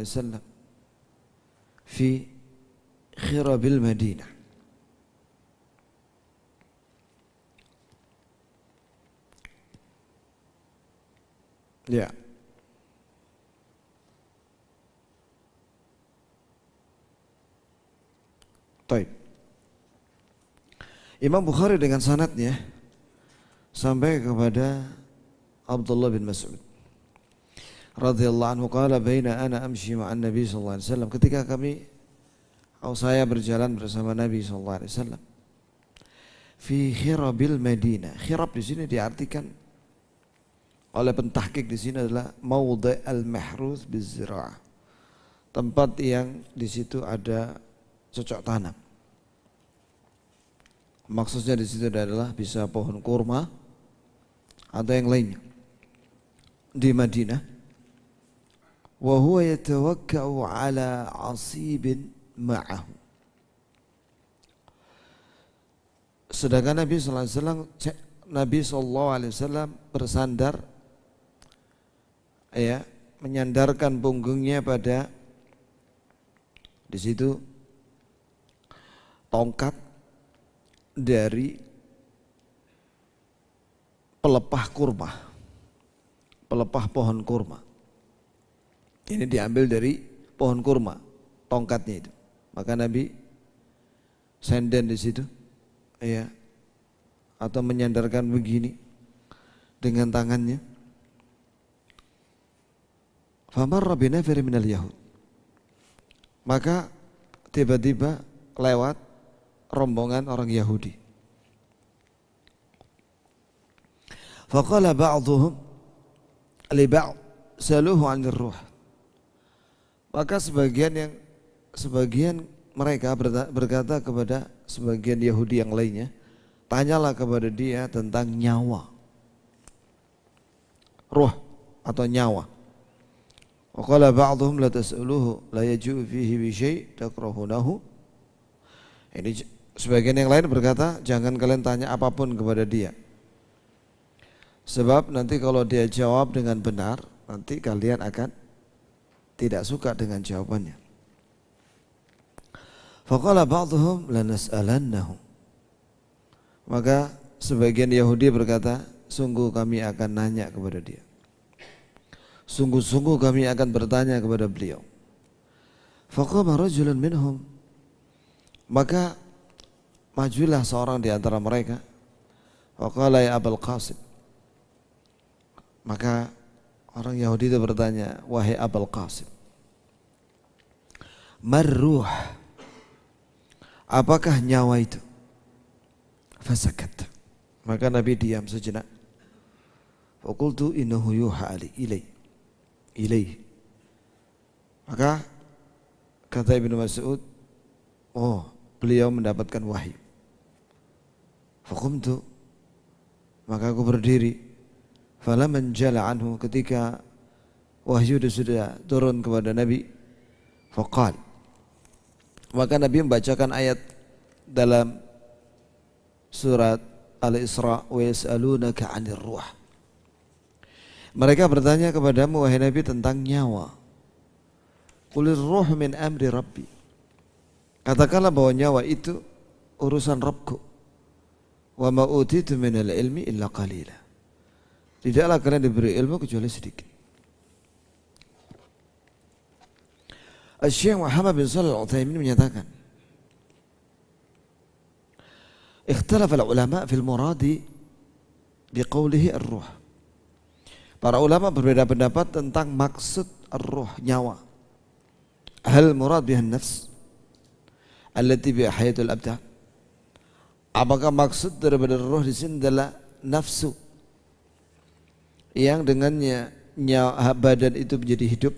وسلم في خرب المدينة Ya. Taib. Imam Bukhari dengan sanatnya sampai kepada Abdullah bin Mas'ud radhiyallahu anhu qala baina ana amshi ma'an nabi sallallahu alaihi wasallam ketika kami atau saya berjalan bersama Nabi sallallahu alaihi wasallam fi khirabil Madinah. Khirab di sini diartikan oleh pentahkik di sini adalah maudha al-mahruz bizira'ah. Tempat yang di situ ada cocok tanam. Maksudnya di situ adalah bisa pohon kurma atau yang lainnya. Di Madinah Wahyu huwa yatawakka'u ala 'asibin sedangkan Nabi sallallahu alaihi wasallam Nabi sallallahu alaihi wasallam bersandar ya menyandarkan punggungnya pada di situ tongkat dari pelepah kurma, pelepah pohon kurma. Ini diambil dari pohon kurma, tongkatnya itu. Maka Nabi senden di situ, ya, atau menyandarkan begini dengan tangannya. Famar Rabbina minal Yahud. Maka tiba-tiba lewat rombongan orang Yahudi. Faqala ba'dhum li ba'd saluhu 'anil ruh. Maka sebagian yang sebagian mereka berkata, kepada sebagian Yahudi yang lainnya, tanyalah kepada dia tentang nyawa. Ruh atau nyawa. Wakala qala ba'dhum la tas'uluhu la yaju fihi bi syai' takrahunahu. Ini sebagian yang lain berkata, jangan kalian tanya apapun kepada dia. Sebab nanti kalau dia jawab dengan benar, nanti kalian akan tidak suka dengan jawabannya. Fakala ba'duhum lanas'alannahum. Maka sebagian Yahudi berkata, sungguh kami akan nanya kepada dia. Sungguh-sungguh kami akan bertanya kepada beliau. Faqama rajulun minhum. Maka majulah seorang di antara mereka. Fakala ya Abul Qasim. Maka Orang Yahudi itu bertanya, wahai Abul Qasim, marruh, apakah nyawa itu? Fasakat. Maka Nabi diam sejenak. Fakultu innahu yuha ali ilai. Ilai. Maka kata Ibnu Mas'ud, oh beliau mendapatkan wahyu. Fakum tu, maka aku berdiri Fala menjala anhu ketika wahyu sudah turun kepada Nabi Fakal, maka Nabi membacakan ayat dalam surat Al-Isra wa yas'alunaka 'anir ruh mereka bertanya kepadamu wahai Nabi tentang nyawa kulir ruh min amri rabbi Katakanlah bahwa nyawa itu urusan Rabbku Wa ma utitu minal ilmi illa qalila Tidaklah kalian diberi ilmu kecuali sedikit. Syekh Muhammad bin Shalih Al-Utsaimin menyatakan, "Ikhtalaf al-ulama fil muradi biqaulihi ar-ruh." Para ulama berbeda pendapat tentang maksud ar-ruh nyawa. Hal murad bihan nafs allati bi hayatul Abda'. Apakah maksud daripada ruh di sini adalah nafsu yang dengannya nyawa badan itu menjadi hidup.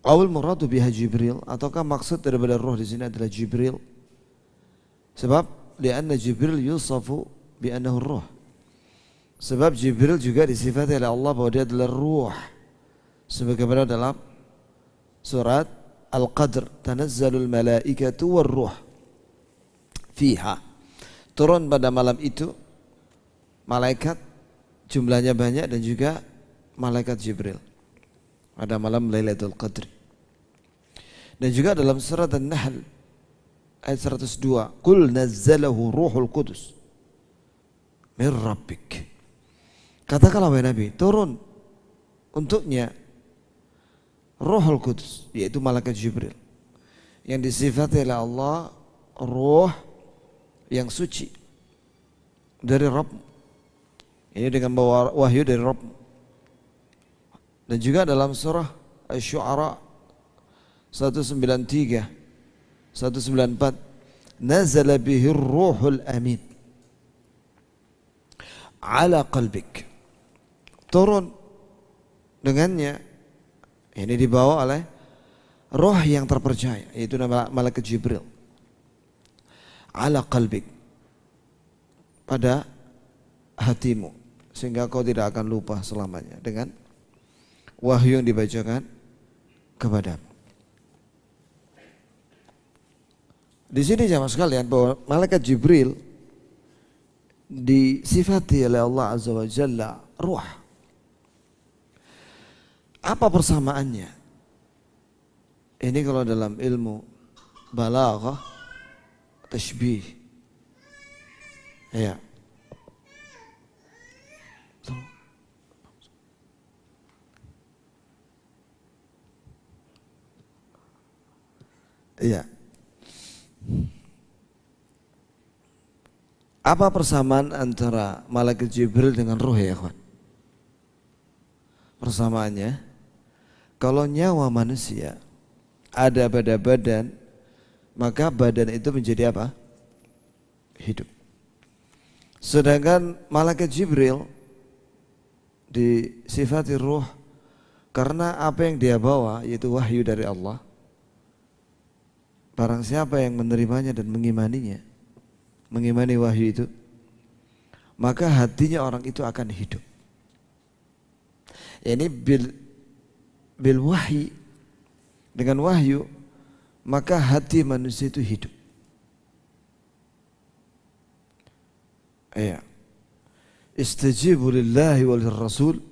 Awal muradu biha Jibril ataukah maksud daripada roh di sini adalah Jibril? Sebab lianna Jibril yusafu bi annahu roh. Sebab Jibril juga disifati oleh Allah bahwa dia adalah ruh. Sebagaimana dalam surat Al-Qadr, tanazzalul malaikatu war ruh fiha. Turun pada malam itu malaikat jumlahnya banyak dan juga malaikat Jibril pada malam Lailatul Qadr Dan juga dalam surat An-Nahl ayat 102, "Qul nazzalahu Ruhul Qudus min Rabbik." Katakanlah wahai Nabi, turun untuknya Ruhul Qudus, yaitu malaikat Jibril yang disifati oleh Allah roh yang suci dari Rabb ini dengan bawa wahyu dari Rob. Dan juga dalam surah Asy-Syu'ara 193 194 nazala bihi ruhul amin ala qalbik turun dengannya ini dibawa oleh roh yang terpercaya yaitu nama malaikat Jibril ala qalbik pada hatimu sehingga kau tidak akan lupa selamanya dengan wahyu yang dibacakan kepada Di sini jamaah sekalian bahwa malaikat Jibril disifati oleh Allah Azza wa Jalla ruh. Apa persamaannya? Ini kalau dalam ilmu balaghah tashbih. Ya, Iya. Apa persamaan antara malaikat Jibril dengan roh ya kawan? Persamaannya, kalau nyawa manusia ada pada badan, maka badan itu menjadi apa? Hidup. Sedangkan malaikat Jibril disifati roh karena apa yang dia bawa yaitu wahyu dari Allah Barang siapa yang menerimanya dan mengimaninya, mengimani wahyu itu, maka hatinya orang itu akan hidup. Ini bil bil wahyu dengan wahyu maka hati manusia itu hidup. Ya. Istajibu lillahi wal rasul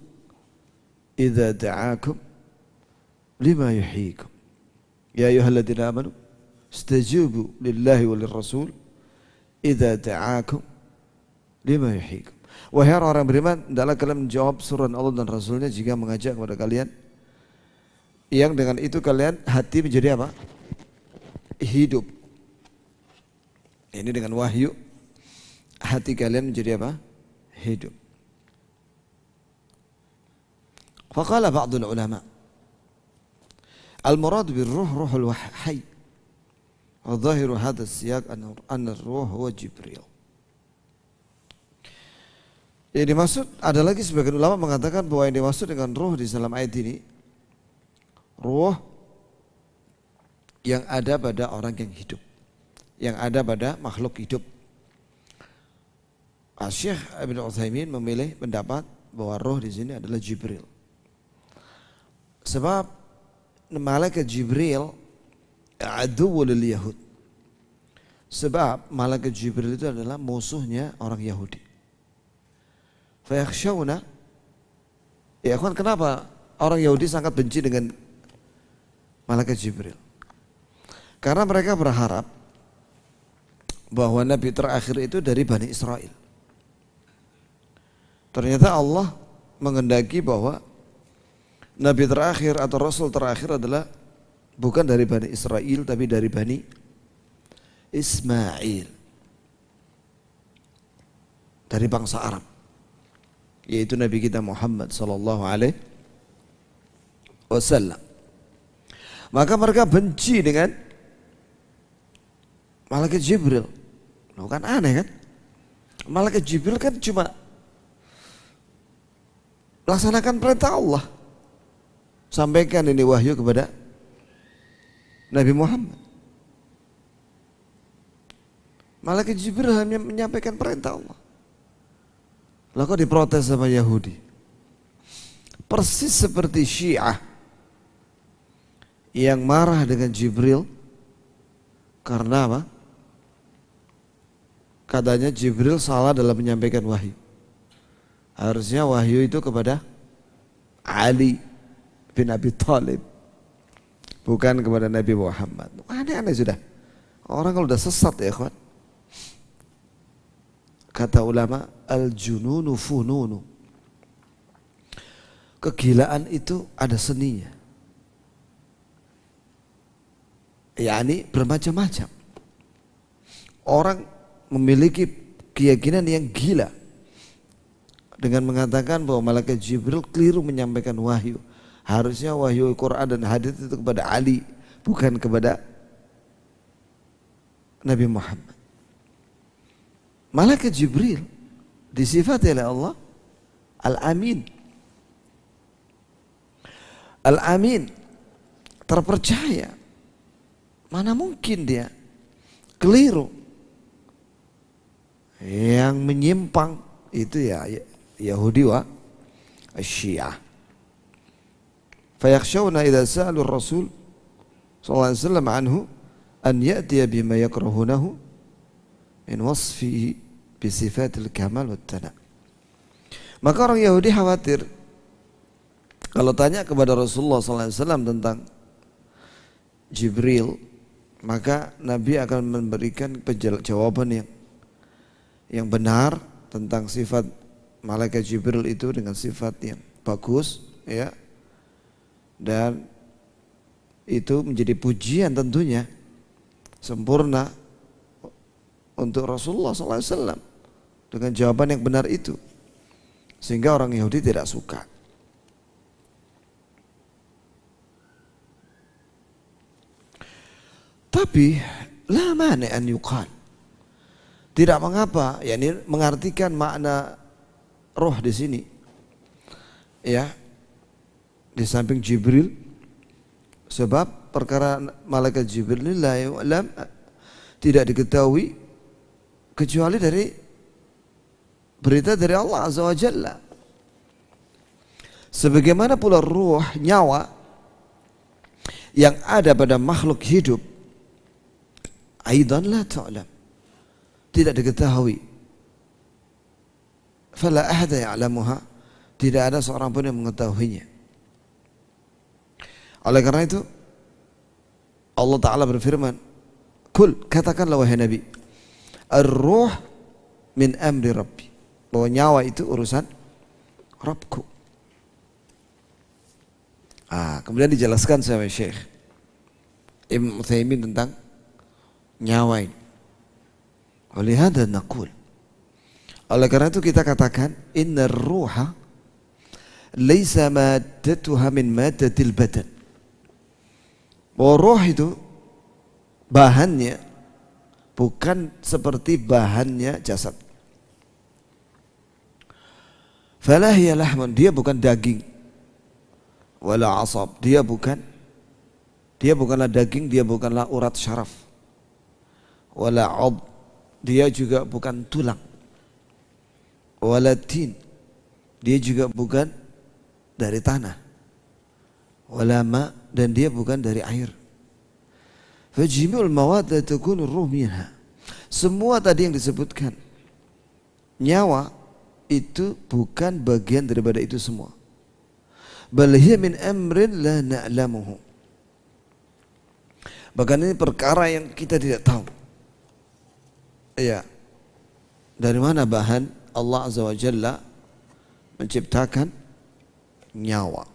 idza da'akum lima yuhyikum. Ya ayyuhalladzina amanu Istajibu lillahi walil rasul idza ta'akum, lima yuhikum. Wahai orang-orang beriman, dalam kalian menjawab suruhan Allah dan Rasulnya jika mengajak kepada kalian yang dengan itu kalian hati menjadi apa? Hidup. Ini dengan wahyu hati kalian menjadi apa? Hidup. Faqala ba'dul ulama Al-murad bir ruh ruhul wahyu. Al-Zahiru hadha siyak anna ruh wa Jibril. Yang dimaksud ada lagi sebagian ulama mengatakan bahwa yang dimaksud dengan ruh di dalam ayat ini ruh yang ada pada orang yang hidup, yang ada pada makhluk hidup. Ah, Syekh Ibn Utsaimin memilih pendapat bahwa roh di sini adalah Jibril. Sebab malaikat Jibril aduwul Yahud. Sebab malaikat Jibril itu adalah musuhnya orang Yahudi. Fayakhshawna. Ya kan kenapa orang Yahudi sangat benci dengan malaikat Jibril? Karena mereka berharap bahwa Nabi terakhir itu dari Bani Israel. Ternyata Allah mengendaki bahwa Nabi terakhir atau Rasul terakhir adalah Bukan dari Bani Israel tapi dari Bani Ismail. Dari bangsa Arab. Yaitu Nabi kita Muhammad sallallahu alaihi wasallam. Maka mereka benci dengan Malaikat Jibril. Loh kan aneh kan? Malaikat Jibril kan cuma laksanakan perintah Allah. Sampaikan ini wahyu kepada Nabi Muhammad. Malaikat Jibril hanya menyampaikan perintah Allah. Lalu kok diprotes sama Yahudi? Persis seperti Syiah yang marah dengan Jibril karena apa? Katanya Jibril salah dalam menyampaikan wahyu. Harusnya wahyu itu kepada Ali bin Abi Thalib bukan kepada Nabi Muhammad. Aneh-aneh sudah. Orang kalau sudah sesat ya kawan. Kata ulama, al-jununu fununu. Kegilaan itu ada seninya. Yani bermacam-macam. Orang memiliki keyakinan yang gila dengan mengatakan bahwa malaikat Jibril keliru menyampaikan wahyu Harusnya wahyu Quran dan hadis itu kepada Ali, bukan kepada Nabi Muhammad. Malaikat Jibril disifati oleh Allah Al-Amin. Al-Amin terpercaya. Mana mungkin dia keliru? Yang menyimpang itu ya, ya Yahudi wa Syiah fayakhshawna idza sa'alu rasul sallallahu alaihi wasallam anhu an ya'tiya bima yakrahunahu min wasfihi bi sifatil kamal wat tana. Maka orang Yahudi khawatir kalau tanya kepada Rasulullah Sallallahu Alaihi Wasallam tentang Jibril, maka Nabi akan memberikan jawaban yang yang benar tentang sifat malaikat Jibril itu dengan sifat yang bagus, ya, dan itu menjadi pujian tentunya sempurna untuk Rasulullah SAW dengan jawaban yang benar itu. Sehingga orang Yahudi tidak suka. Tapi lama an yukan Tidak mengapa, yakni mengartikan makna roh di sini. Ya, di samping Jibril sebab perkara malaikat Jibril la yu'lam tidak diketahui kecuali dari berita dari Allah Azza wa Jalla. Sebagaimana pula ruh nyawa yang ada pada makhluk hidup aidan la ta'lam tidak diketahui fala ahada ya'lamuha tidak ada seorang pun yang mengetahuinya oleh karena itu Allah Ta'ala berfirman Kul, katakanlah wahai Nabi Ar-ruh min amri Rabbi Bahwa nyawa itu urusan Rabbku ah, Kemudian dijelaskan sama Syekh Ibn Muthaymin tentang nyawa ini Oleh hada nakul Oleh karena itu kita katakan Inna ruha Laisa maddatuha min madatil badan bahwa roh itu bahannya bukan seperti bahannya jasad. Falahiyya lahmun, dia bukan daging. Wala asab, dia bukan dia bukanlah daging, dia bukanlah urat syaraf. Wala ob, dia juga bukan tulang. Wala tin, dia juga bukan dari tanah ulama dan dia bukan dari air. Fajimul mawad minha. Semua tadi yang disebutkan nyawa itu bukan bagian daripada itu semua. Bal min amrin la na'lamuhu. Bahkan ini perkara yang kita tidak tahu. Iya. Dari mana bahan Allah Azza wa Jalla menciptakan nyawa?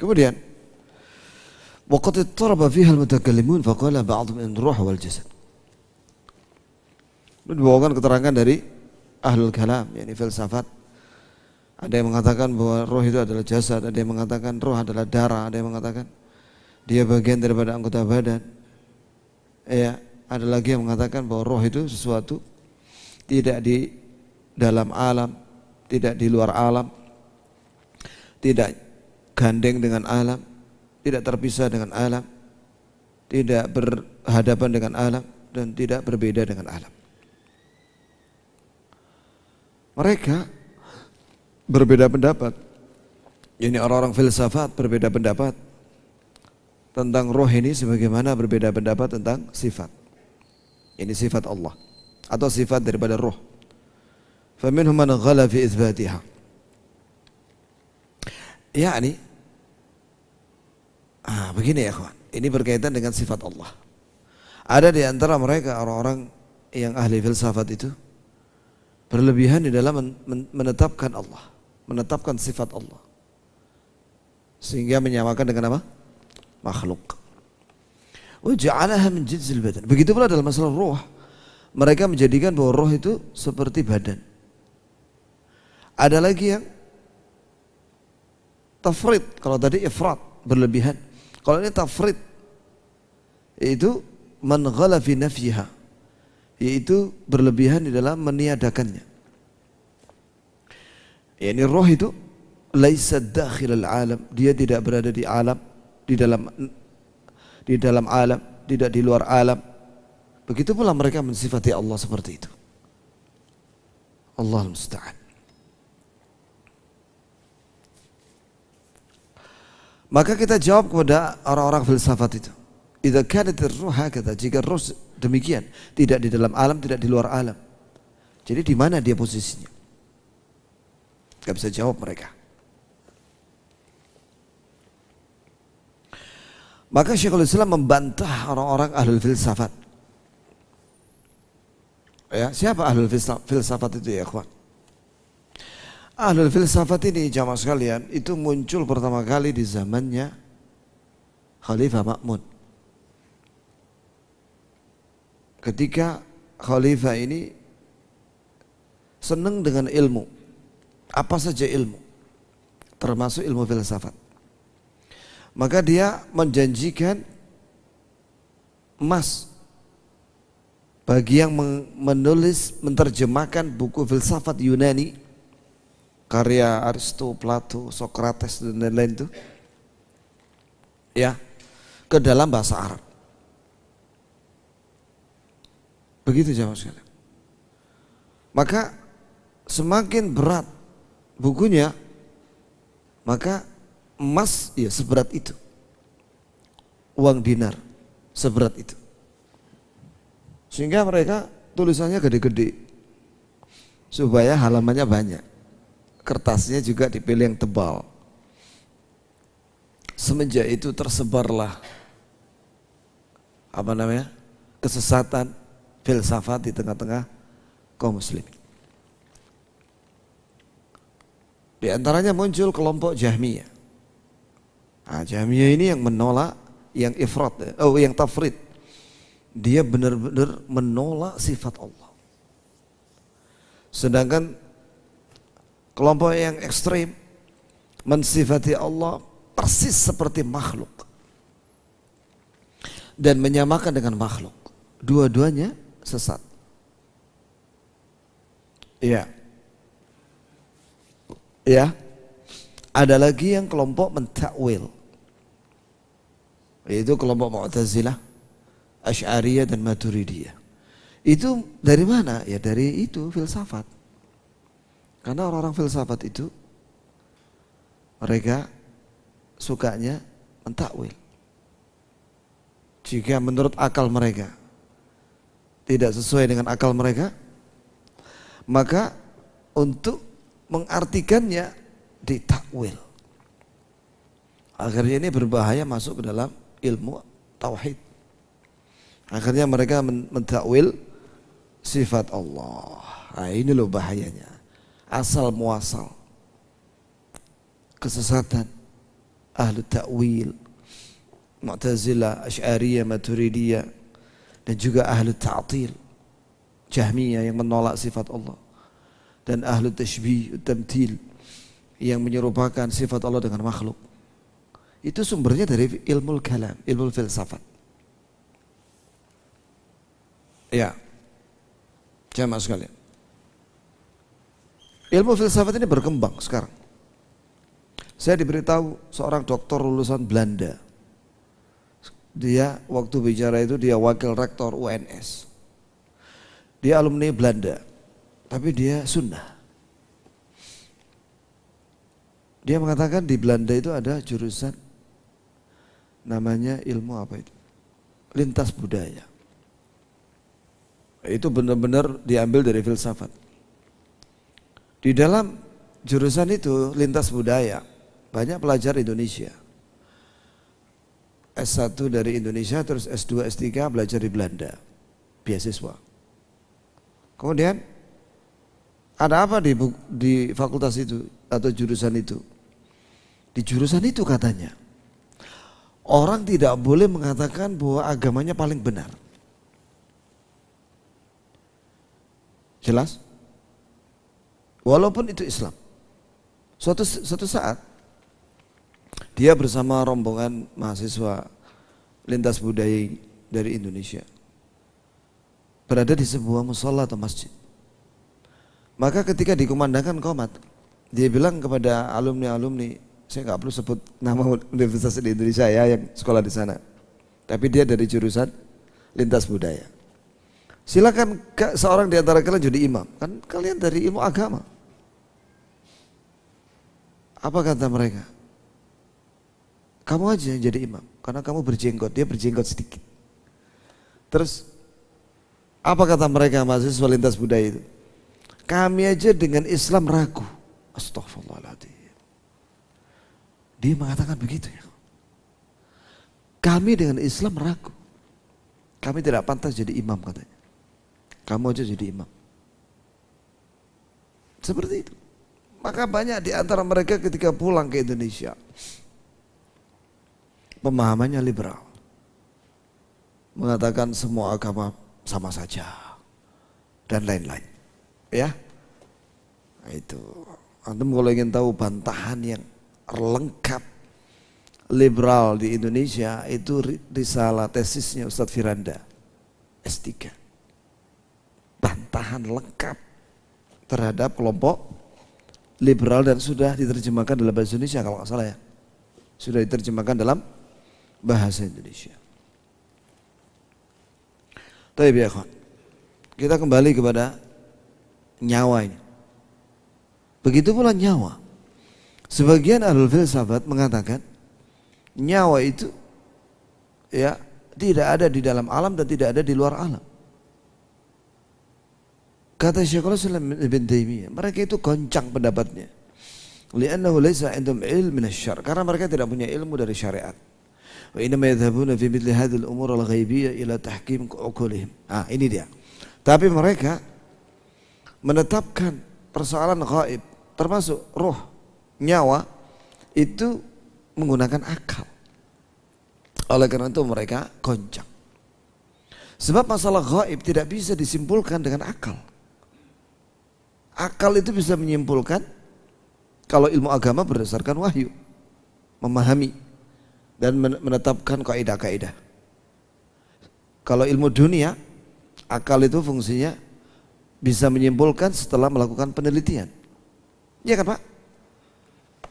Kemudian waqad ittaraba fiha al-mutakallimun qala ba'dhum in ruh wal jasad. dibawakan keterangan dari ahlul kalam, yakni filsafat. Ada yang mengatakan bahwa roh itu adalah jasad, ada yang mengatakan roh adalah darah, ada yang mengatakan dia bagian daripada anggota badan. Ya, ada lagi yang mengatakan bahwa roh itu sesuatu tidak di dalam alam, tidak di luar alam, tidak Gandeng dengan alam, tidak terpisah dengan alam, tidak berhadapan dengan alam dan tidak berbeda dengan alam. Mereka berbeda pendapat. Ini orang-orang filsafat berbeda pendapat tentang roh ini sebagaimana berbeda pendapat tentang sifat. Ini sifat Allah atau sifat daripada roh. Faminhum man ghala fi itsbatiha. Ah, begini ya kawan, ini berkaitan dengan sifat Allah. Ada di antara mereka orang-orang yang ahli filsafat itu berlebihan di dalam menetapkan Allah, menetapkan sifat Allah. Sehingga menyamakan dengan apa? Makhluk. badan. Begitu pula dalam masalah roh. Mereka menjadikan bahwa roh itu seperti badan. Ada lagi yang tafrid, kalau tadi ifrat, berlebihan kalau ini tafrid yaitu man ghalafi yaitu berlebihan di dalam meniadakannya. Ya, ini roh itu laisa dakhil alam dia tidak berada di alam di dalam di dalam alam tidak di luar alam begitu pula mereka mensifati Allah seperti itu Allah musta'an Maka kita jawab kepada orang-orang filsafat itu. itu kanat ruh kata jika ruh demikian, tidak di dalam alam, tidak di luar alam. Jadi di mana dia posisinya? Gak bisa jawab mereka. Maka Syekhul Islam membantah orang-orang ahlul filsafat. Ya, siapa ahlul filsafat itu ya, kawan? Ahlul filsafat ini jamaah sekalian itu muncul pertama kali di zamannya Khalifah Ma'mun. Ketika Khalifah ini senang dengan ilmu. Apa saja ilmu. Termasuk ilmu filsafat. Maka dia menjanjikan emas bagi yang menulis, menerjemahkan buku filsafat Yunani karya Aristo, Plato, Socrates dan lain-lain itu ya ke dalam bahasa Arab. Begitu jamaah sekalian. Maka semakin berat bukunya maka emas ya seberat itu. Uang dinar seberat itu. Sehingga mereka tulisannya gede-gede supaya halamannya banyak kertasnya juga dipilih yang tebal. Semenjak itu tersebarlah apa namanya? kesesatan filsafat di tengah-tengah kaum Muslim. Di antaranya muncul kelompok Jahmiyah. Nah, Jahmiyah ini yang menolak yang ifrat, oh yang tafrid. Dia benar-benar menolak sifat Allah. Sedangkan Kelompok yang ekstrim mensifati Allah persis seperti makhluk dan menyamakan dengan makhluk. Dua-duanya sesat. Iya. Ya. Ada lagi yang kelompok mentakwil. Yaitu kelompok Mu'tazilah, Asy'ariyah dan Maturidiyah. Itu dari mana? Ya dari itu filsafat. Karena orang-orang filsafat itu mereka sukanya mentakwil. Jika menurut akal mereka tidak sesuai dengan akal mereka, maka untuk mengartikannya ditakwil. Akhirnya ini berbahaya masuk ke dalam ilmu tauhid. Akhirnya mereka mentakwil sifat Allah. Nah, ini loh bahayanya asal muasal kesesatan ahlu ta'wil Mu'tazila, Asy'ariyah, Maturidiyah dan juga ahlu ta'til Jahmiyah yang menolak sifat Allah dan ahlu tashbih, tamtil yang menyerupakan sifat Allah dengan makhluk itu sumbernya dari ilmu kalam, ilmu filsafat ya jamaah sekalian Ilmu filsafat ini berkembang sekarang. Saya diberitahu seorang dokter lulusan Belanda. Dia waktu bicara itu dia wakil rektor UNS. Dia alumni Belanda, tapi dia Sunda. Dia mengatakan di Belanda itu ada jurusan namanya ilmu apa itu? Lintas budaya. Itu benar-benar diambil dari filsafat. Di dalam jurusan itu lintas budaya, banyak pelajar Indonesia. S1 dari Indonesia, terus S2, S3 belajar di Belanda, beasiswa. Kemudian ada apa di, di fakultas itu atau jurusan itu? Di jurusan itu katanya. Orang tidak boleh mengatakan bahwa agamanya paling benar. Jelas? Walaupun itu Islam. Suatu suatu saat dia bersama rombongan mahasiswa lintas budaya dari Indonesia berada di sebuah musola atau masjid. Maka ketika dikumandangkan komat, dia bilang kepada alumni-alumni, saya nggak perlu sebut nama universitas di Indonesia ya yang sekolah di sana. Tapi dia dari jurusan lintas budaya. Silakan seorang di antara kalian jadi imam. Kan kalian dari ilmu agama. Apa kata mereka? Kamu aja yang jadi imam. Karena kamu berjenggot, dia berjenggot sedikit. Terus, apa kata mereka mahasiswa lintas budaya itu? Kami aja dengan Islam ragu. Astagfirullahaladzim. Dia mengatakan begitu ya. Kami dengan Islam ragu. Kami tidak pantas jadi imam katanya. Kamu aja jadi imam. Seperti itu. Maka banyak di antara mereka ketika pulang ke Indonesia pemahamannya liberal. Mengatakan semua agama sama saja dan lain-lain. Ya. Itu. Antum kalau ingin tahu bantahan yang lengkap liberal di Indonesia itu risalah tesisnya Ustadz Firanda S3 bantahan lengkap terhadap kelompok liberal dan sudah diterjemahkan dalam bahasa Indonesia kalau nggak salah ya. Sudah diterjemahkan dalam bahasa Indonesia. Tapi ya kita kembali kepada nyawa ini. Begitu pula nyawa. Sebagian ahli filsafat mengatakan nyawa itu ya tidak ada di dalam alam dan tidak ada di luar alam. Kata Syekhul Islam Ibn Taimiyah, mereka itu goncang pendapatnya. Li'annahu laysa indum ilmin min syar. Karena mereka tidak punya ilmu dari syariat. Wa inna yadhhabuna fi mithli hadhihi al-umur al-ghaibiyah ila tahkim uqulihim. Ah, ini dia. Tapi mereka menetapkan persoalan gaib termasuk roh, nyawa itu menggunakan akal. Oleh karena itu mereka goncang. Sebab masalah gaib tidak bisa disimpulkan dengan akal. Akal itu bisa menyimpulkan kalau ilmu agama berdasarkan wahyu. Memahami dan menetapkan kaidah-kaidah. Kalau ilmu dunia, akal itu fungsinya bisa menyimpulkan setelah melakukan penelitian. Iya kan Pak?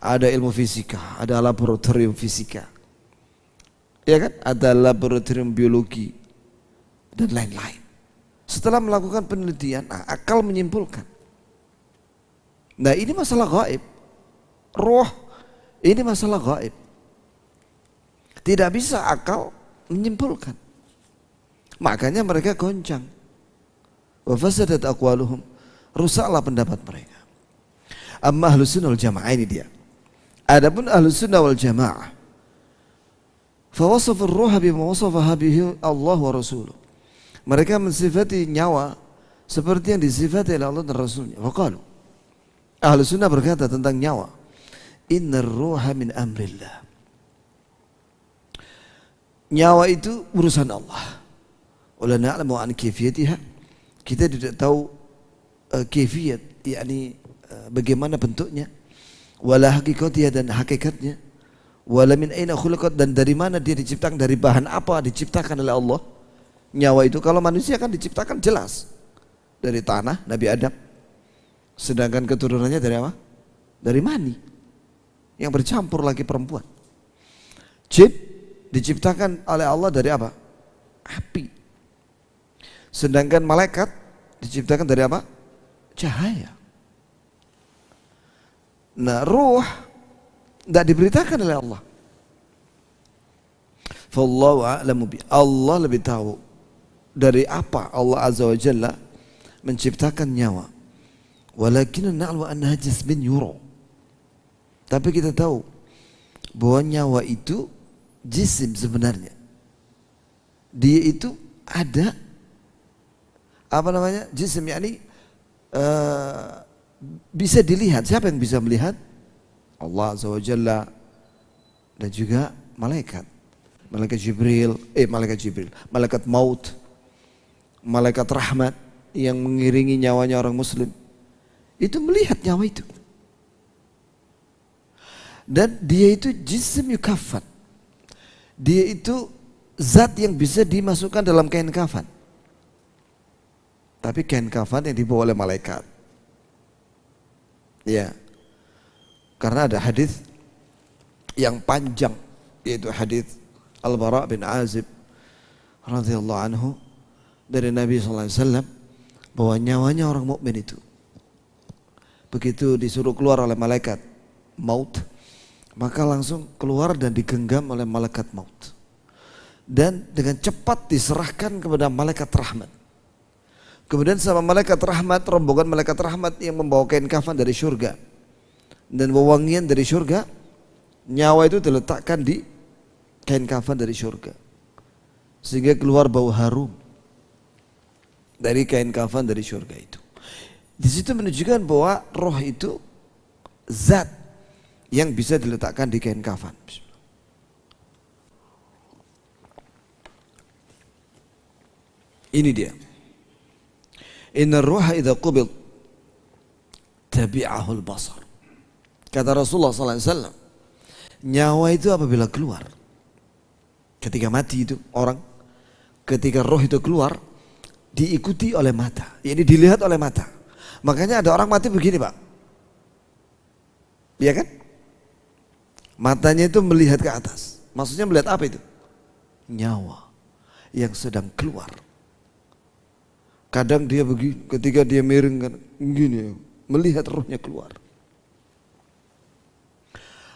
Ada ilmu fisika, ada laboratorium fisika. Iya kan? Ada laboratorium biologi dan lain-lain. Setelah melakukan penelitian, nah, akal menyimpulkan. Nah ini masalah gaib. Roh ini masalah gaib. Tidak bisa akal menyimpulkan. Makanya mereka goncang. Wafasadat akwaluhum. Rusaklah pendapat mereka. Amma ahlu sunnah wal jamaah ini dia. Adapun ahlu sunnah wal jamaah. Fawasafur ruha bima wasafaha bihi Allah wa Rasuluh. Mereka mensifati nyawa seperti yang disifati oleh Allah dan Rasulnya. Waqalu. Ahlu sunnah berkata tentang nyawa. Inna ruha min amrillah. Nyawa itu urusan Allah. Wala na'lamu an kifiyatiha. Kita tidak tahu uh, eh, kifiyat, yakni uh, bagaimana bentuknya. Wala hakikatiha dan hakikatnya. Wala min aina khulukat. dan dari mana dia diciptakan, dari bahan apa diciptakan oleh Allah. Nyawa itu kalau manusia kan diciptakan jelas. Dari tanah Nabi Adam Sedangkan keturunannya dari apa? Dari mani. Yang bercampur lagi perempuan. Jin diciptakan oleh Allah dari apa? Api. Sedangkan malaikat diciptakan dari apa? Cahaya. Nah ruh tidak diberitakan oleh Allah. Fallahu a'lamu bi. Allah lebih tahu dari apa Allah Azza wa Jalla menciptakan nyawa. Walakin na'lu annaha jasmin yuro. Tapi kita tahu bahwa nyawa itu jisim sebenarnya. Dia itu ada apa namanya? Jisim yakni uh, bisa dilihat. Siapa yang bisa melihat? Allah Azza Jalla dan juga malaikat. Malaikat Jibril, eh malaikat Jibril, malaikat maut, malaikat rahmat yang mengiringi nyawanya orang muslim itu melihat nyawa itu. Dan dia itu jisim yukafat Dia itu zat yang bisa dimasukkan dalam kain kafan. Tapi kain kafan yang dibawa oleh malaikat. Ya. Karena ada hadis yang panjang yaitu hadis Al-Bara bin Azib radhiyallahu anhu dari Nabi sallallahu alaihi wasallam bahwa nyawanya orang mukmin itu begitu disuruh keluar oleh malaikat maut maka langsung keluar dan digenggam oleh malaikat maut dan dengan cepat diserahkan kepada malaikat rahmat kemudian sama malaikat rahmat rombongan malaikat rahmat yang membawa kain kafan dari surga dan wewangian dari surga nyawa itu diletakkan di kain kafan dari surga sehingga keluar bau harum dari kain kafan dari surga itu di situ menunjukkan bahwa roh itu zat yang bisa diletakkan di kain kafan. Ini dia. Inna ruha idha qubil tabi'ahul basar. Kata Rasulullah SAW, nyawa itu apabila keluar. Ketika mati itu orang, ketika roh itu keluar, diikuti oleh mata. Ini dilihat oleh mata. Makanya ada orang mati begini pak. Iya kan? Matanya itu melihat ke atas. Maksudnya melihat apa itu? Nyawa yang sedang keluar. Kadang dia begini, ketika dia miring kan, gini, ya, melihat rohnya keluar.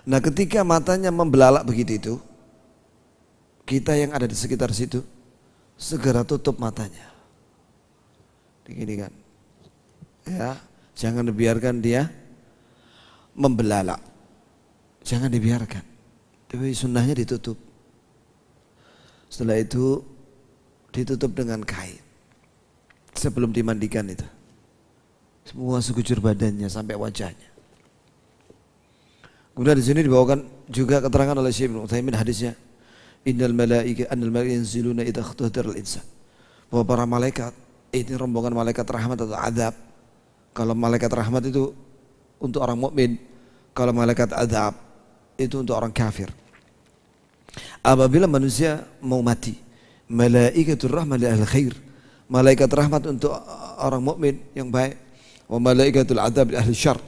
Nah, ketika matanya membelalak begitu itu, kita yang ada di sekitar situ segera tutup matanya. Begini kan ya jangan dibiarkan dia membelalak jangan dibiarkan tapi sunnahnya ditutup setelah itu ditutup dengan kain sebelum dimandikan itu semua sekujur badannya sampai wajahnya kemudian di sini dibawakan juga keterangan oleh Syekh Ibnu Utsaimin hadisnya innal malaika annal malaika yanziluna idza ikhtadara al insan bahwa para malaikat ini rombongan malaikat rahmat atau azab kalau malaikat rahmat itu untuk orang mukmin, kalau malaikat azab itu untuk orang kafir. Apabila manusia mau mati, malaikatul rahmat li ahli khair. Malaikat rahmat untuk orang mukmin yang baik. Wa malaikatul azab li ahli syar.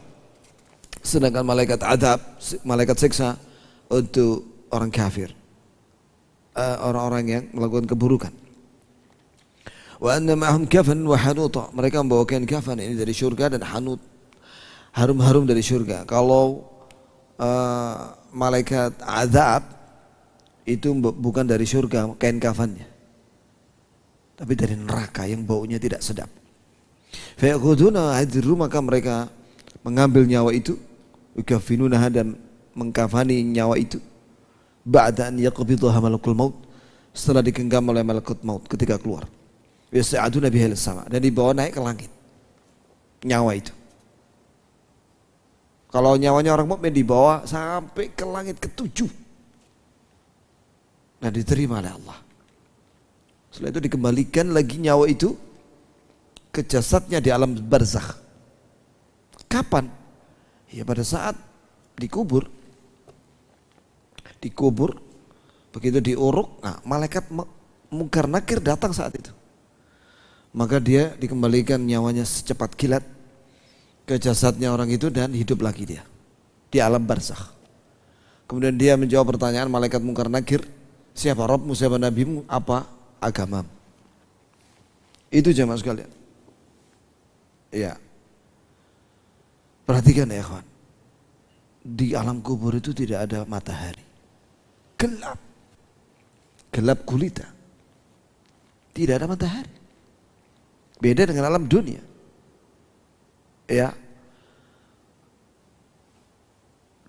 Sedangkan malaikat azab, malaikat siksa untuk orang kafir. Eh, orang-orang yang melakukan keburukan. Wa anna ma'hum kafan wa hanuta. Mereka membawakan kafan ini dari surga dan hanut. Harum-harum dari surga. Kalau uh, malaikat azab itu bukan dari surga kain kafannya. Tapi dari neraka yang baunya tidak sedap. Fayaquduna hadru maka mereka mengambil nyawa itu. Yukafinunaha dan mengkafani nyawa itu. Ba'da an yaqbiduha malakul maut. Setelah dikenggam oleh malakut maut ketika keluar. Yasa'aduna bihal sama. Dan dibawa naik ke langit. Nyawa itu. Kalau nyawanya orang mukmin dibawa sampai ke langit ketujuh. Nah diterima oleh Allah. Setelah itu dikembalikan lagi nyawa itu ke jasadnya di alam barzakh. Kapan? Ya pada saat dikubur. Dikubur, begitu diuruk, nah malaikat mungkar nakir datang saat itu maka dia dikembalikan nyawanya secepat kilat ke jasadnya orang itu dan hidup lagi dia di alam barzakh. Kemudian dia menjawab pertanyaan malaikat mungkar nakir, siapa Rabbmu, siapa Nabimu, apa agama. Itu jamaah sekalian. Ya. Perhatikan ya kawan. Di alam kubur itu tidak ada matahari. Gelap. Gelap gulita. Tidak ada matahari. Beda dengan alam dunia. Ya.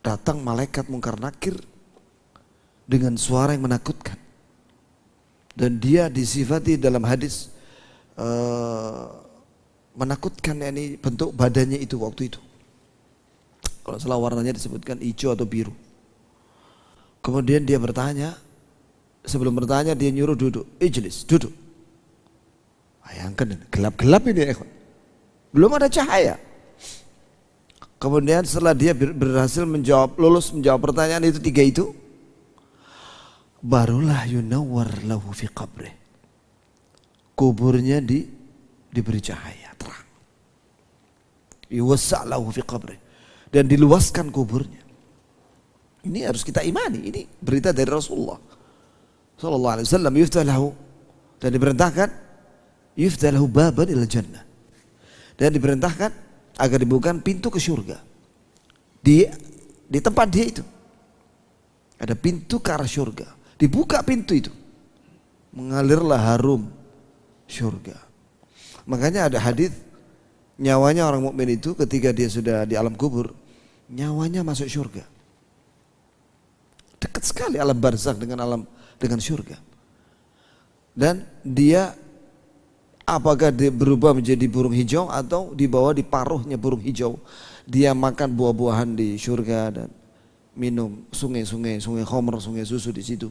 Datang malaikat mungkar nakir dengan suara yang menakutkan. Dan dia disifati dalam hadis uh, menakutkan ini bentuk badannya itu waktu itu. Kalau salah warnanya disebutkan hijau atau biru. Kemudian dia bertanya, sebelum bertanya dia nyuruh duduk, ijlis, duduk. Bayangkan gelap-gelap ini ikhwan. Belum ada cahaya. Kemudian setelah dia berhasil menjawab lulus menjawab pertanyaan itu tiga itu, barulah yunawwar lahu fi qabrih. Kuburnya di diberi cahaya terang. Yuwassa lahu fi qabrih dan diluaskan kuburnya. Ini harus kita imani. Ini berita dari Rasulullah sallallahu alaihi wasallam yuftahu dan diperintahkan yuftalahu baban ila jannah. Dan diperintahkan agar dibukakan pintu ke surga. Di di tempat dia itu. Ada pintu ke arah surga. Dibuka pintu itu. Mengalirlah harum surga. Makanya ada hadis nyawanya orang mukmin itu ketika dia sudah di alam kubur, nyawanya masuk surga. Dekat sekali alam barzakh dengan alam dengan surga. Dan dia Apakah dia berubah menjadi burung hijau atau dibawa di paruhnya burung hijau. Dia makan buah-buahan di surga dan minum sungai-sungai, sungai homer, sungai susu di situ.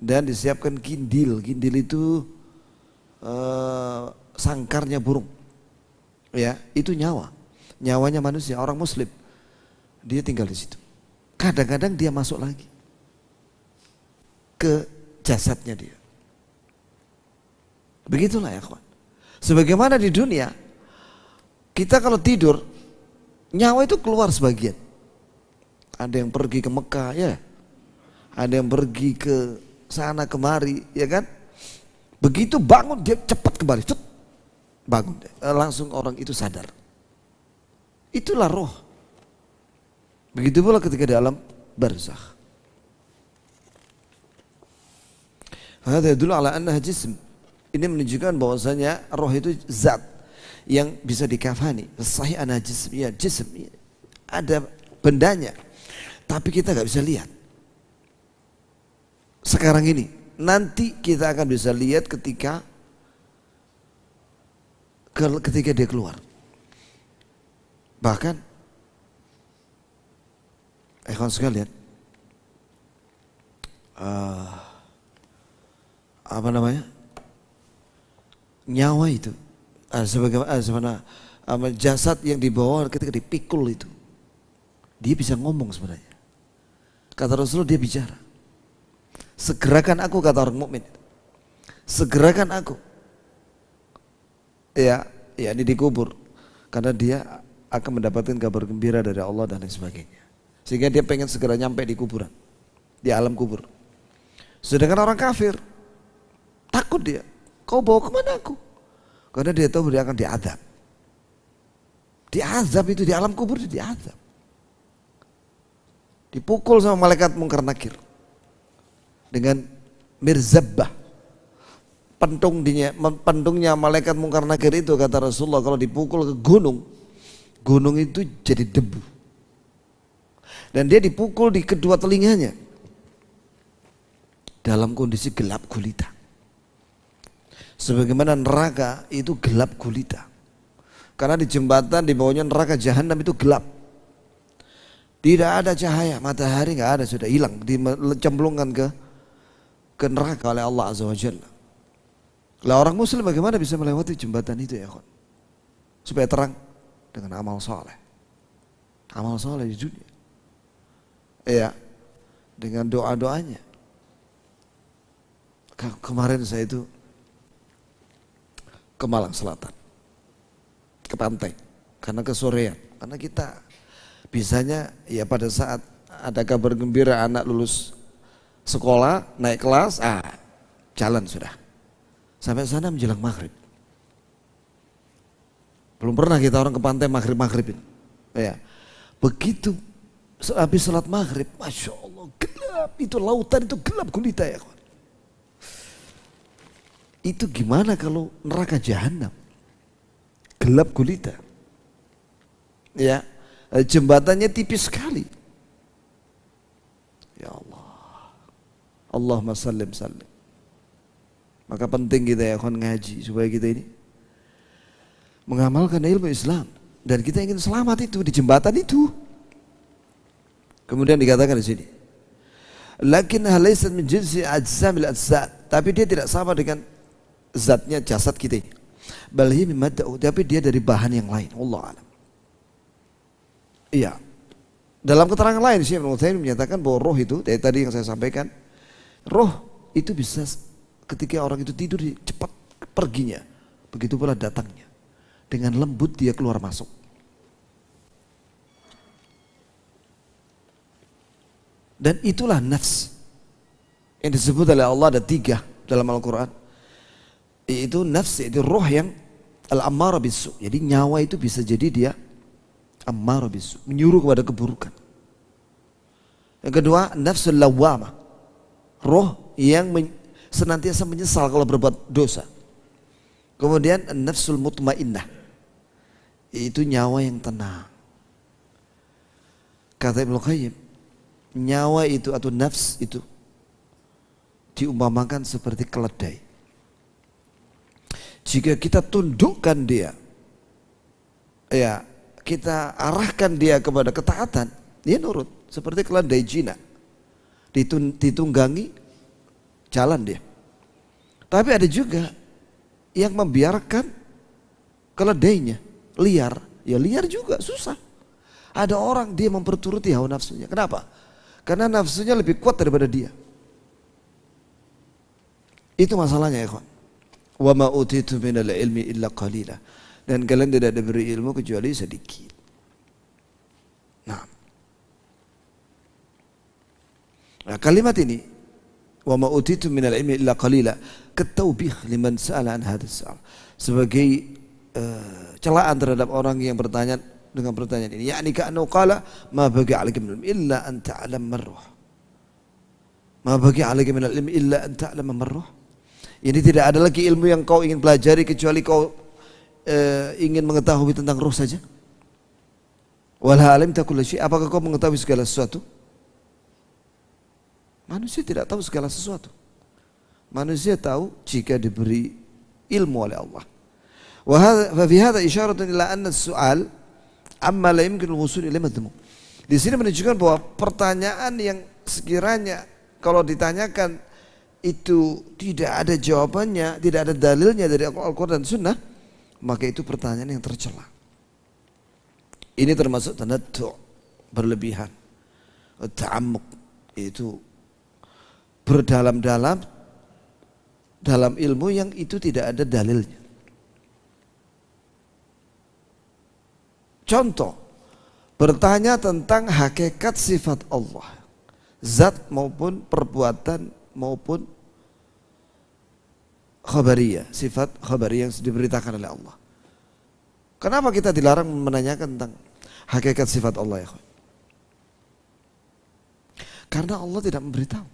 Dan disiapkan kindil. Kindil itu uh, sangkarnya burung. Ya, itu nyawa. Nyawanya manusia, orang muslim. Dia tinggal di situ. Kadang-kadang dia masuk lagi ke jasadnya dia. Begitulah ya kawan. Sebagaimana di dunia, kita kalau tidur, nyawa itu keluar sebagian. Ada yang pergi ke Mekah, ya. Ada yang pergi ke sana kemari, ya kan? Begitu bangun dia cepat kembali, Cet, bangun. Eh, langsung orang itu sadar. Itulah roh. Begitu pula ketika di alam barzakh. Hada dulu ala annaha jism. Ini menunjukkan bahwasanya roh itu zat yang bisa dikafani. Sahih ana ya jismiyah. Ada bendanya. Tapi kita nggak bisa lihat. Sekarang ini, nanti kita akan bisa lihat ketika ketika dia keluar. Bahkan ikhwan eh, sekalian uh, apa namanya? nyawa itu ah, sebagaimana ah, ah, jasad yang dibawa ketika dipikul itu dia bisa ngomong sebenarnya kata Rasulullah dia bicara segerakan aku kata orang mukmin segerakan aku ya ya ini dikubur karena dia akan mendapatkan kabar gembira dari Allah dan lain sebagainya sehingga dia pengen segera nyampe di kuburan di alam kubur sedangkan orang kafir takut dia Kau bawa kemana aku? Karena dia tahu dia akan diadab. Diazab itu di alam kubur dia diazab. Dipukul sama malaikat mungkar nakir. Dengan mirzabah, Pentung dinya, pentungnya malaikat mungkar nakir itu kata Rasulullah kalau dipukul ke gunung. Gunung itu jadi debu. Dan dia dipukul di kedua telinganya. Dalam kondisi gelap gulita. Sebagaimana neraka itu gelap gulita. Karena di jembatan di bawahnya neraka jahanam itu gelap. Tidak ada cahaya, matahari nggak ada sudah hilang, dicemplungkan ke ke neraka oleh Allah Azza wa Jalla. Lah orang muslim bagaimana bisa melewati jembatan itu ya kon? Supaya terang dengan amal soleh. Amal soleh di dunia. Iya, dengan doa-doanya. Kemarin saya itu ke Malang Selatan. Ke pantai. Karena kesorean. Karena kita bisanya ya pada saat ada kabar gembira anak lulus sekolah, naik kelas, ah jalan sudah. Sampai sana menjelang maghrib. Belum pernah kita orang ke pantai maghrib-maghribin. Ya. Begitu habis sholat maghrib, Masya Allah gelap, itu lautan itu gelap gulita ya kawan. Itu gimana kalau neraka jahanam? Gelap gulita. Ya, e, jembatannya tipis sekali. Ya Allah. Allahumma sallim sallim. Maka penting kita ya kon ngaji supaya kita ini mengamalkan ilmu Islam dan kita ingin selamat itu di jembatan itu. Kemudian dikatakan di sini. Lakin halaisat min jinsi ajsamil ajsad. Tapi dia tidak sama dengan zatnya jasad kita. Balhi mimadda'u. Tapi dia dari bahan yang lain. Allah alam. Iya. Dalam keterangan lain sih, Ibnu Utsaimin menyatakan bahwa roh itu dari tadi yang saya sampaikan, roh itu bisa ketika orang itu tidur cepat perginya. Begitu pula datangnya. Dengan lembut dia keluar masuk. Dan itulah nafs. Yang disebut oleh Allah ada tiga dalam Al-Quran. Itu nafs, itu roh yang al-ammara bisu. Jadi nyawa itu bisa jadi dia ammara bisu, menyuruh kepada keburukan. Yang kedua, nafsul lawama. Roh yang men senantiasa menyesal kalau berbuat dosa. Kemudian nafsul mutmainnah. Itu nyawa yang tenang. Kata Ibnu Qayyim, nyawa itu atau nafs itu diumpamakan seperti keledai. Jika kita tundukkan dia, ya kita arahkan dia kepada ketaatan, dia nurut. Seperti keledai jina. Ditunggangi, jalan dia. Tapi ada juga yang membiarkan keledainya liar. Ya liar juga, susah. Ada orang dia memperturuti hawa nafsunya. Kenapa? Karena nafsunya lebih kuat daripada dia. Itu masalahnya ya kawan wa ma utitu minal ilmi illa qalila dan kalian tidak diberi ilmu kecuali sedikit nah nah kalimat ini wa ma utitu minal ilmi illa qalila ketaubih liman sa'ala an hadis sebagai uh, celaan terhadap orang yang bertanya dengan pertanyaan ini yakni ka'annahu qala ma bagi 'alaika min illa an ta'lam marruh ma bagi 'alaika min ilmi illa an ta'lam marruh ini tidak ada lagi ilmu yang kau ingin pelajari kecuali kau e, ingin mengetahui tentang roh saja. Walah alim takulasyi. Apakah kau mengetahui segala sesuatu? Manusia tidak tahu segala sesuatu. Manusia tahu jika diberi ilmu oleh Allah. Wafi isyaratun ila anna su'al amma la yumkinu wusul ila Di sini menunjukkan bahwa pertanyaan yang sekiranya kalau ditanyakan itu tidak ada jawabannya, tidak ada dalilnya dari Al-Quran dan Sunnah, maka itu pertanyaan yang tercela. Ini termasuk tanda berlebihan, ta'amuk, itu berdalam-dalam dalam ilmu yang itu tidak ada dalilnya. Contoh, bertanya tentang hakikat sifat Allah, zat maupun perbuatan maupun khabariyah, sifat khabariyah yang diberitakan oleh Allah. Kenapa kita dilarang menanyakan tentang hakikat sifat Allah ya? Karena Allah tidak memberitahu.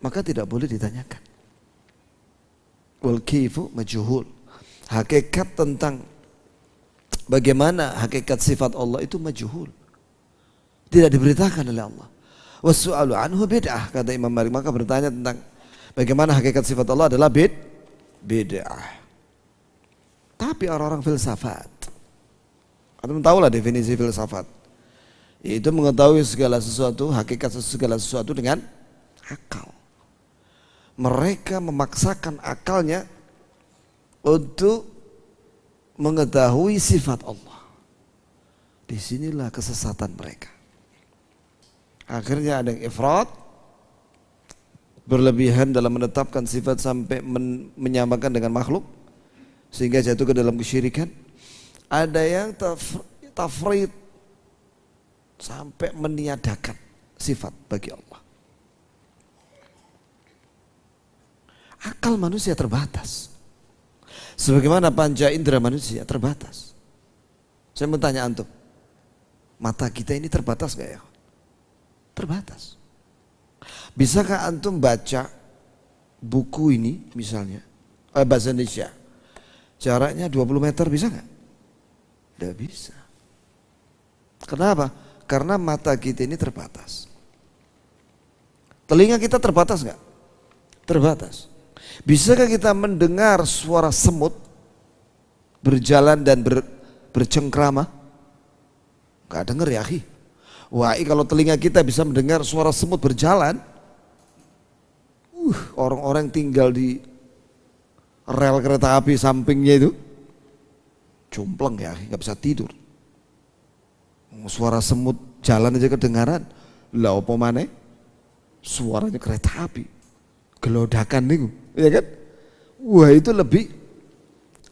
Maka tidak boleh ditanyakan. Wal kifu Hakikat tentang bagaimana hakikat sifat Allah itu majuhul, Tidak diberitakan oleh Allah. Wasu'alu anhu bid'ah. Kata Imam Malik. Maka bertanya tentang bagaimana hakikat sifat Allah adalah bid bid'ah. Tapi orang-orang filsafat. tahu lah definisi filsafat. itu mengetahui segala sesuatu, hakikat segala sesuatu dengan akal. Mereka memaksakan akalnya untuk mengetahui sifat Allah. Disinilah kesesatan mereka. Akhirnya ada yang ifrat berlebihan dalam menetapkan sifat sampai men menyamakan dengan makhluk sehingga jatuh ke dalam kesyirikan. Ada yang tafrid sampai meniadakan sifat bagi Allah. Akal manusia terbatas. Sebagaimana panca indera manusia terbatas. Saya mau tanya antum, mata kita ini terbatas gak ya? Terbatas. Bisakah antum baca buku ini misalnya, eh, bahasa Indonesia, jaraknya 20 meter bisa nggak? Tidak bisa. Kenapa? Karena mata kita ini terbatas. Telinga kita terbatas nggak? Terbatas. Bisakah kita mendengar suara semut berjalan dan ber, bercengkrama? Gak denger ya, hi. Wah, kalau telinga kita bisa mendengar suara semut berjalan, uh, orang-orang tinggal di rel kereta api sampingnya itu, jompleng ya, nggak bisa tidur. Suara semut jalan aja kedengaran, lah opo Suaranya kereta api, gelodakan nih, ya kan? Wah itu lebih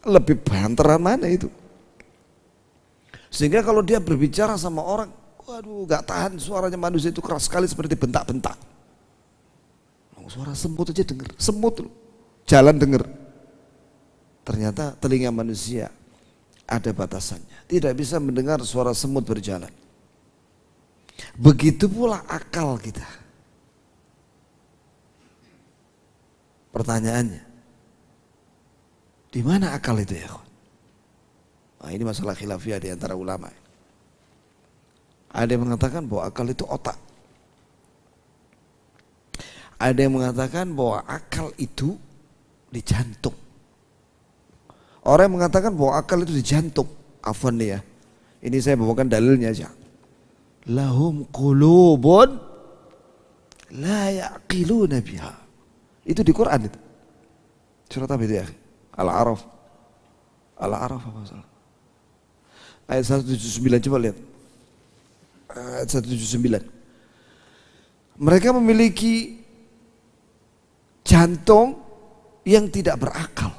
lebih banteran mana itu? Sehingga kalau dia berbicara sama orang, Waduh, gak tahan suaranya manusia itu keras sekali seperti bentak-bentak. Suara semut aja denger, semut loh. Jalan denger. Ternyata telinga manusia ada batasannya. Tidak bisa mendengar suara semut berjalan. Begitu pula akal kita. Pertanyaannya, di mana akal itu ya? Nah, ini masalah khilafiyah di antara ulama. Ya. Ada yang mengatakan bahwa akal itu otak. Ada yang mengatakan bahwa akal itu di jantung. Orang yang mengatakan bahwa akal itu di jantung. Afan nih ya. Ini saya bawakan dalilnya aja. Lahum kulubun la yaqiluna biha. Itu di Quran itu. Surat apa itu ya? Al-Araf. Al-Araf apa salah? Ayat 179 coba lihat ayat 179. Mereka memiliki jantung yang tidak berakal.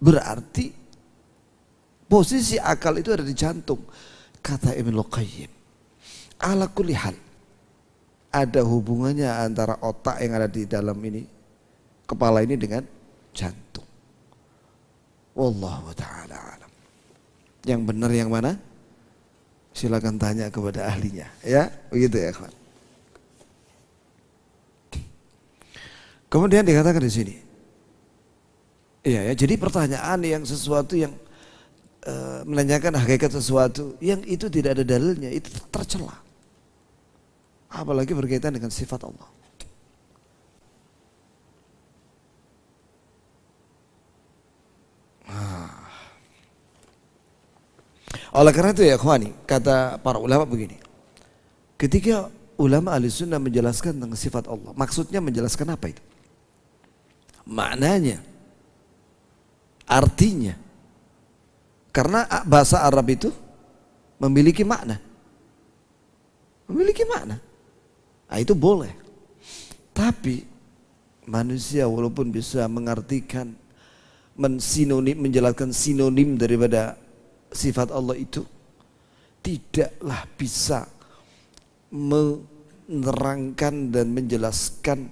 Berarti posisi akal itu ada di jantung. Kata Ibn Luqayyim. Ala kulihan. Ada hubungannya antara otak yang ada di dalam ini. Kepala ini dengan jantung. Wallahu ta'ala alam. Yang benar yang mana? Silakan tanya kepada ahlinya, ya. Begitu ya, kawan. Kemudian dikatakan di sini. Iya ya, jadi pertanyaan yang sesuatu yang e, menanyakan hakikat sesuatu yang itu tidak ada dalilnya, itu tercela. Apalagi berkaitan dengan sifat Allah. nah. Oleh karena itu ya Khwani, kata para ulama begini. Ketika ulama ahli sunnah menjelaskan tentang sifat Allah, maksudnya menjelaskan apa itu? Maknanya, artinya. Karena bahasa Arab itu memiliki makna. Memiliki makna. Nah, itu boleh. Tapi manusia walaupun bisa mengartikan mensinonim menjelaskan sinonim daripada sifat Allah itu tidaklah bisa menerangkan dan menjelaskan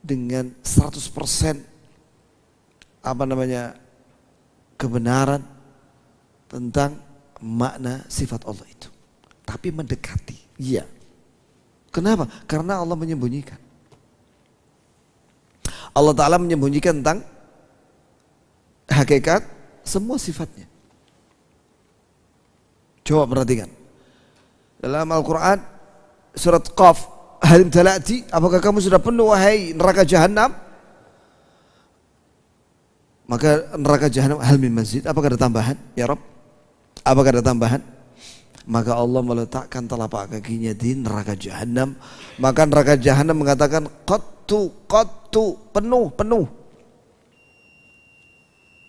dengan 100% apa namanya kebenaran tentang makna sifat Allah itu. Tapi mendekati. Iya. Kenapa? Karena Allah menyembunyikan. Allah Ta'ala menyembunyikan tentang hakikat semua sifatnya. Coba perhatikan. Dalam Al-Quran, surat Qaf, Halim Talati, apakah kamu sudah penuh wahai neraka jahanam? Maka neraka jahanam hal min masjid, apakah ada tambahan? Ya Rob, apakah ada tambahan? Maka Allah meletakkan telapak kakinya di neraka jahanam. Maka neraka jahanam mengatakan kotu kotu penuh penuh.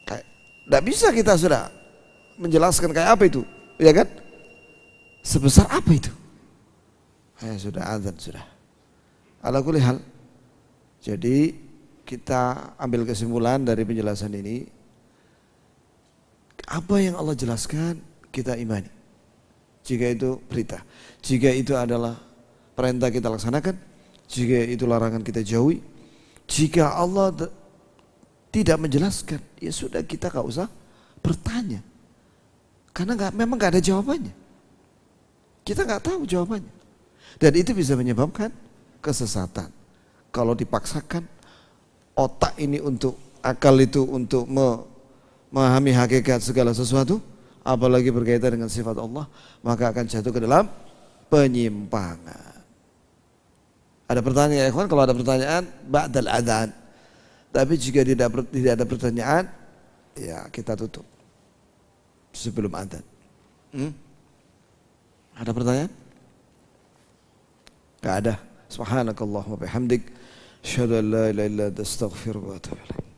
Tidak bisa kita sudah menjelaskan kayak apa itu ya kan? Sebesar apa itu? Eh, sudah azan sudah. Ala kulli hal. Jadi kita ambil kesimpulan dari penjelasan ini apa yang Allah jelaskan kita imani. Jika itu berita, jika itu adalah perintah kita laksanakan, jika itu larangan kita jauhi. Jika Allah tidak menjelaskan, ya sudah kita gak usah bertanya. Karena nggak memang gak ada jawabannya. Kita gak tahu jawabannya. Dan itu bisa menyebabkan kesesatan. Kalau dipaksakan otak ini untuk akal itu untuk memahami hakikat segala sesuatu, apalagi berkaitan dengan sifat Allah, maka akan jatuh ke dalam penyimpangan. Ada pertanyaan, ya ikhwan, kalau ada pertanyaan, ba'dal adhan. Tapi jika tidak ada pertanyaan, ya kita tutup sebelum adat. Hmm? Ada pertanyaan? Gak ada. Subhanakallah wa bihamdik. Asyadu an la ilaha illa anta astaghfiruka wa atubu